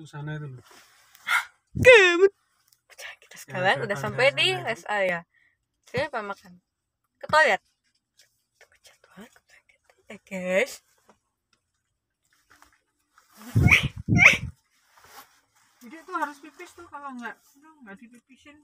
sana itu loh kita sekarang udah sampai di rest area ya. sini apa makan ke toilet ya guys jadi tuh harus pipis tuh kalau nggak nggak dipipisin